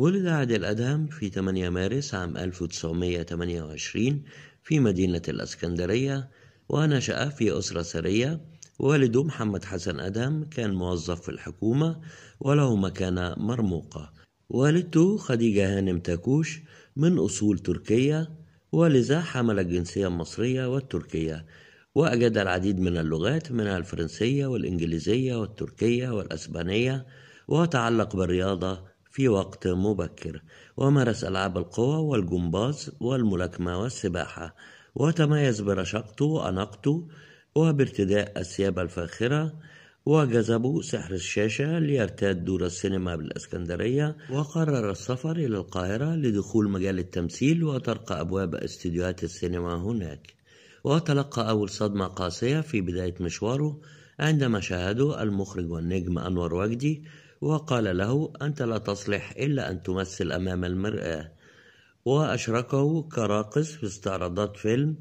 ولد عادل أدهم في 8 مارس عام 1928 في مدينة الأسكندرية ونشأ في أسرة ثرية والده محمد حسن أدهم كان موظف في الحكومة وله مكانة مرموقة والدته خديجة هانم تاكوش من أصول تركية ولذا حمل الجنسية المصرية والتركية وأجاد العديد من اللغات منها الفرنسية والإنجليزية والتركية والأسبانية وتعلق بالرياضة في وقت مبكر ومارس ألعاب القوى والجمباز والملاكمة والسباحة وتميز برشاقته وأناقته وبارتداء الثياب الفاخرة وجذبوا سحر الشاشة ليرتاد دور السينما بالإسكندرية وقرر السفر إلى القاهرة لدخول مجال التمثيل وطرق أبواب استديوهات السينما هناك وتلقى أول صدمة قاسية في بداية مشواره عندما شاهده المخرج والنجم أنور وجدي وقال له أنت لا تصلح إلا أن تمثل أمام المرآة وأشركه كراقص في استعراضات فيلم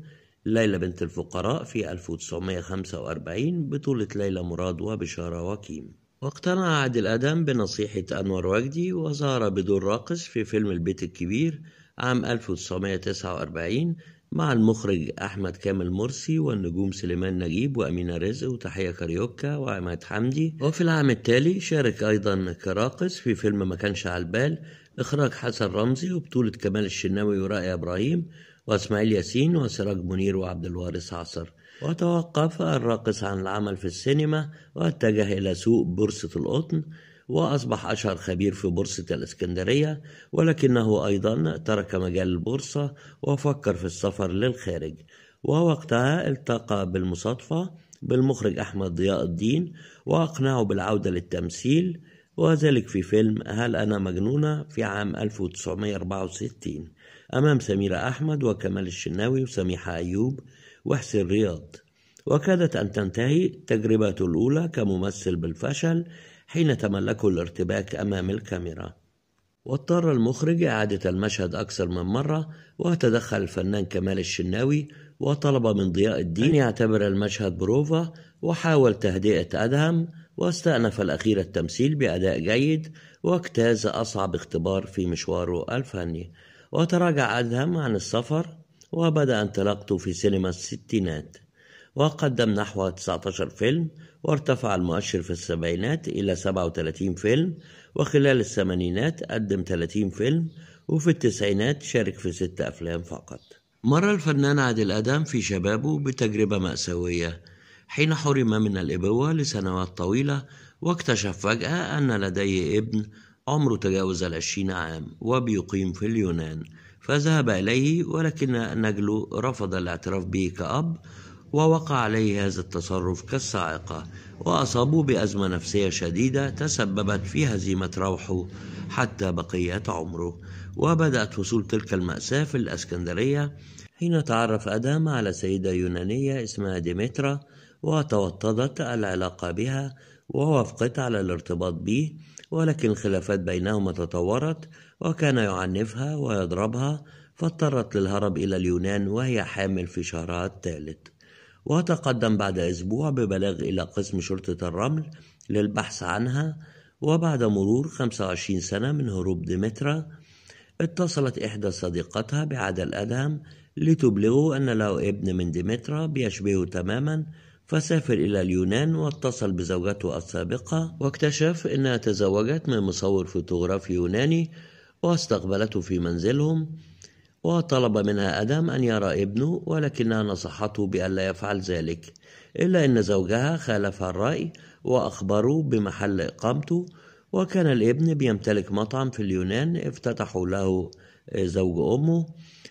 ليلى بنت الفقراء في 1945 بطولة ليلى مراد وبشارة وكيم واقتنع عادل أدم بنصيحة أنور وجدي وظهر بدور راقص في فيلم البيت الكبير عام 1949 مع المخرج أحمد كامل مرسي والنجوم سليمان نجيب وأمينة رزق وتحية كاريوكا وعماد حمدي وفي العام التالي شارك أيضا كراقص في فيلم ما كانش على البال إخراج حسن رمزي وبطولة كمال الشناوي ورائع إبراهيم وإسماعيل ياسين وسراج منير وعبد الوارث عصر وتوقف الراقص عن العمل في السينما واتجه إلى سوق بورصة القطن وأصبح أشهر خبير في بورصة الإسكندرية ولكنه أيضا ترك مجال البورصة وفكر في السفر للخارج ووقتها التقى بالمصادفة بالمخرج أحمد ضياء الدين وأقنعه بالعودة للتمثيل وذلك في فيلم هل أنا مجنونة في عام 1964 أمام سميرة أحمد وكمال الشناوي وسميحة أيوب وحسين رياض وكادت أن تنتهي تجربته الأولى كممثل بالفشل حين تملكوا الارتباك أمام الكاميرا واضطر المخرج إعادة المشهد أكثر من مرة وتدخل الفنان كمال الشناوي وطلب من ضياء الدين يعتبر المشهد بروفا وحاول تهدئة أدهم واستأنف الأخير التمثيل بأداء جيد واجتاز أصعب اختبار في مشواره الفني وتراجع أدهم عن السفر وبدأ انطلاقته في سينما الستينات وقدم نحو 19 فيلم وارتفع المؤشر في السبعينات إلى 37 فيلم وخلال الثمانينات قدم 30 فيلم وفي التسعينات شارك في ست أفلام فقط مر الفنان عادل أدم في شبابه بتجربة مأساوية حين حرم من الإبوة لسنوات طويلة واكتشف فجأة أن لديه ابن عمره تجاوز العشرين عام وبيقيم في اليونان فذهب إليه ولكن نجله رفض الاعتراف به كأب ووقع عليه هذا التصرف كالصاعقة وأصابوه بأزمة نفسية شديدة تسببت في هزيمة روحه حتى بقية عمره وبدأت وصول تلك المأساة في الأسكندرية حين تعرف أدام على سيدة يونانية اسمها ديمترا وتوطدت العلاقة بها ووافقت على الارتباط به ولكن الخلافات بينهما تطورت وكان يعنفها ويضربها فاضطرت للهرب إلى اليونان وهي حامل في شهرها الثالث وتقدم بعد أسبوع ببلاغ إلى قسم شرطة الرمل للبحث عنها وبعد مرور 25 سنة من هروب ديمترا اتصلت إحدى صديقتها بعدل أدهم لتبلغه أن له ابن من ديمترا بيشبهه تماما فسافر إلى اليونان واتصل بزوجته السابقة واكتشف أنها تزوجت من مصور فوتوغرافي يوناني واستقبلته في منزلهم وطلب منها آدم أن يرى ابنه ولكنها نصحته بألا يفعل ذلك إلا أن زوجها خالف الرأي وأخبره بمحل إقامته وكان الابن بيمتلك مطعم في اليونان افتتحه له زوج أمه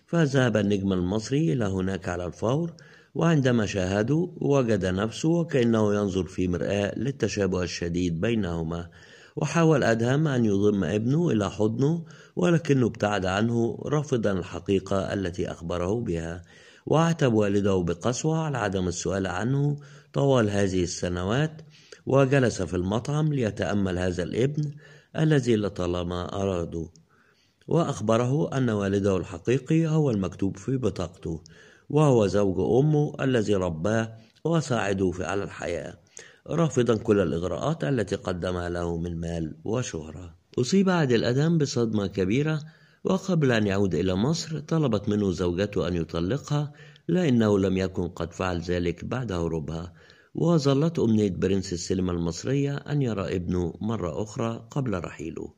فذهب النجم المصري إلى هناك على الفور وعندما شاهده وجد نفسه وكأنه ينظر في مرآة للتشابه الشديد بينهما وحاول أدهم أن يضم ابنه إلى حضنه ولكنه ابتعد عنه رافضا الحقيقة التي أخبره بها وعاتب والده بقسوة على عدم السؤال عنه طوال هذه السنوات وجلس في المطعم ليتأمل هذا الابن الذي لطالما أراده وأخبره أن والده الحقيقي هو المكتوب في بطاقته وهو زوج أمه الذي رباه وساعده على الحياة رافضا كل الإغراءات التي قدمها له من مال وشهرة أصيب عادل أدم بصدمة كبيرة وقبل أن يعود إلى مصر طلبت منه زوجته أن يطلقها لأنه لم يكن قد فعل ذلك بعد هروبها وظلت أمنية برنس السينما المصرية أن يرى ابنه مرة أخرى قبل رحيله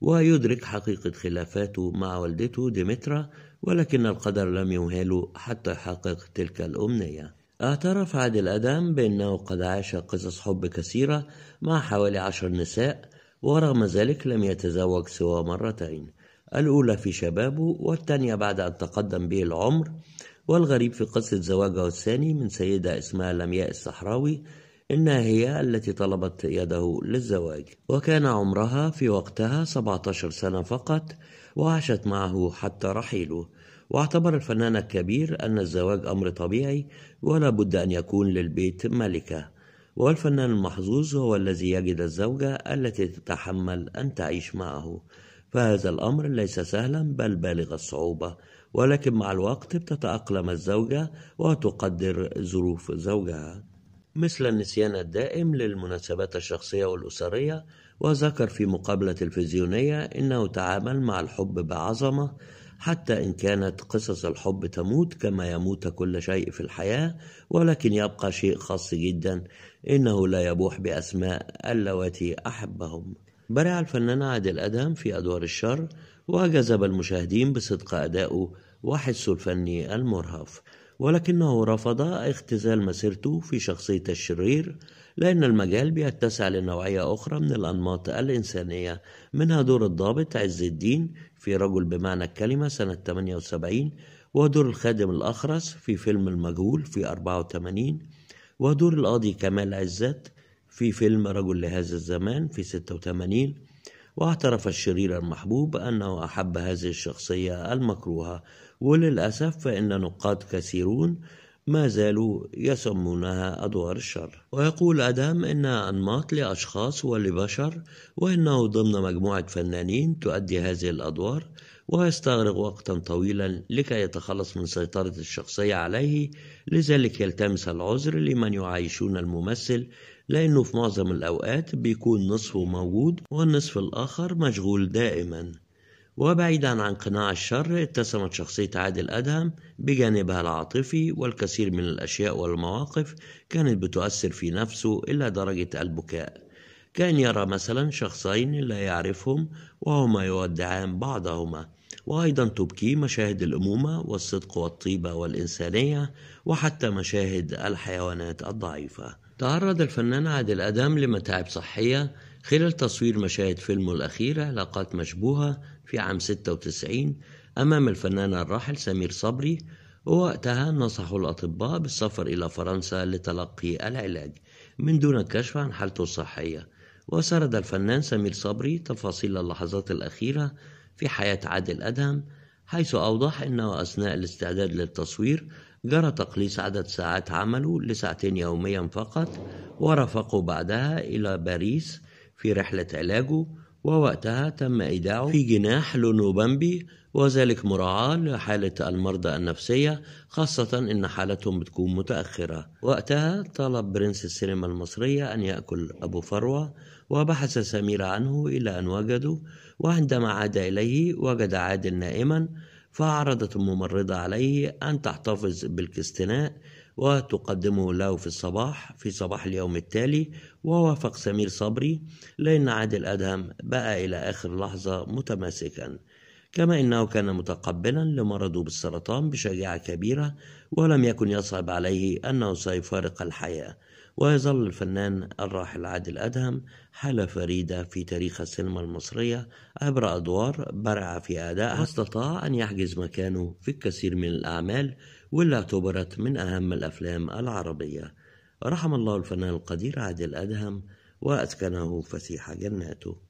ويدرك حقيقة خلافاته مع والدته ديمترا ولكن القدر لم يمهله حتى يحقق تلك الأمنية اعترف عادل أدهم بأنه قد عاش قصص حب كثيرة مع حوالي عشر نساء ورغم ذلك لم يتزوج سوى مرتين الأولى في شبابه والثانية بعد أن تقدم به العمر والغريب في قصة زواجه الثاني من سيدة اسمها لمياء الصحراوي إنها هي التي طلبت يده للزواج وكان عمرها في وقتها 17 سنة فقط وعاشت معه حتى رحيله واعتبر الفنان الكبير أن الزواج أمر طبيعي ولا بد أن يكون للبيت ملكة والفنان المحظوظ هو الذي يجد الزوجة التي تتحمل أن تعيش معه فهذا الأمر ليس سهلا بل بالغ الصعوبة ولكن مع الوقت بتتأقلم الزوجة وتقدر ظروف زوجها مثل النسيان الدائم للمناسبات الشخصية والأسرية وذكر في مقابلة تلفزيونية إنه تعامل مع الحب بعظمة حتى إن كانت قصص الحب تموت كما يموت كل شيء في الحياة ولكن يبقى شيء خاص جدا إنه لا يبوح بأسماء اللواتي أحبهم برع الفنان عادل أدهم في أدوار الشر وجذب المشاهدين بصدق أدائه وحسه الفني المرهف ولكنه رفض اختزال مسيرته في شخصية الشرير لأن المجال بيتسع لنوعية أخرى من الأنماط الإنسانية منها دور الضابط عز الدين في رجل بمعنى الكلمة سنة 78 ودور الخادم الأخرس في فيلم المجهول في 84 ودور القاضي كمال عزت في فيلم رجل لهذا الزمان في 86 واعترف الشرير المحبوب أنه أحب هذه الشخصية المكروهة وللأسف فإن نقاد كثيرون ما زالوا يسمونها أدوار الشر ويقول أدام إنها أنماط لأشخاص ولبشر وإنه ضمن مجموعة فنانين تؤدي هذه الأدوار ويستغرق وقتا طويلا لكي يتخلص من سيطرة الشخصية عليه لذلك يلتمس العذر لمن يعايشون الممثل لأنه في معظم الأوقات بيكون نصفه موجود والنصف الآخر مشغول دائما وبعيدا عن قناع الشر اتسمت شخصية عادل أدهم بجانبها العاطفي والكثير من الأشياء والمواقف كانت بتؤثر في نفسه إلى درجة البكاء كان يرى مثلا شخصين لا يعرفهم وهما يودعان بعضهما وأيضا تبكي مشاهد الأمومة والصدق والطيبة والإنسانية وحتى مشاهد الحيوانات الضعيفة تعرض الفنان عادل أدم لمتاعب صحية خلال تصوير مشاهد فيلمه الأخير علاقات مشبوهة في عام 96 أمام الفنان الراحل سمير صبري ووقتها نصحه الأطباء بالسفر إلى فرنسا لتلقي العلاج من دون الكشف عن حالته الصحية وسرد الفنان سمير صبري تفاصيل اللحظات الأخيرة في حياة عادل أدهم حيث أوضح أنه أثناء الاستعداد للتصوير جرى تقليص عدد ساعات عمله لساعتين يوميا فقط ورافقه بعدها إلى باريس في رحلة علاجه ووقتها تم إيداعه في جناح لونه بامبي وذلك مراعاة لحالة المرضى النفسية خاصة إن حالتهم بتكون متأخرة وقتها طلب برنس السينما المصرية أن يأكل أبو فروة وبحث سمير عنه إلى أن وجده وعندما عاد إليه وجد عادل نائما فعرضت الممرضة عليه أن تحتفظ بالكستناء وتقدمه له في الصباح في صباح اليوم التالي ووافق سمير صبري لأن عادل أدهم بقى إلى آخر لحظة متماسكا كما انه كان متقبلا لمرضه بالسرطان بشجاعه كبيره ولم يكن يصعب عليه انه سيفارق الحياه ويظل الفنان الراحل عادل أدهم حالة فريدة في تاريخ السينما المصرية عبر أدوار برع في أدائها واستطاع أن يحجز مكانه في الكثير من الأعمال واللي اعتبرت من أهم الأفلام العربية رحم الله الفنان القدير عادل أدهم وأسكنه فسيح جناته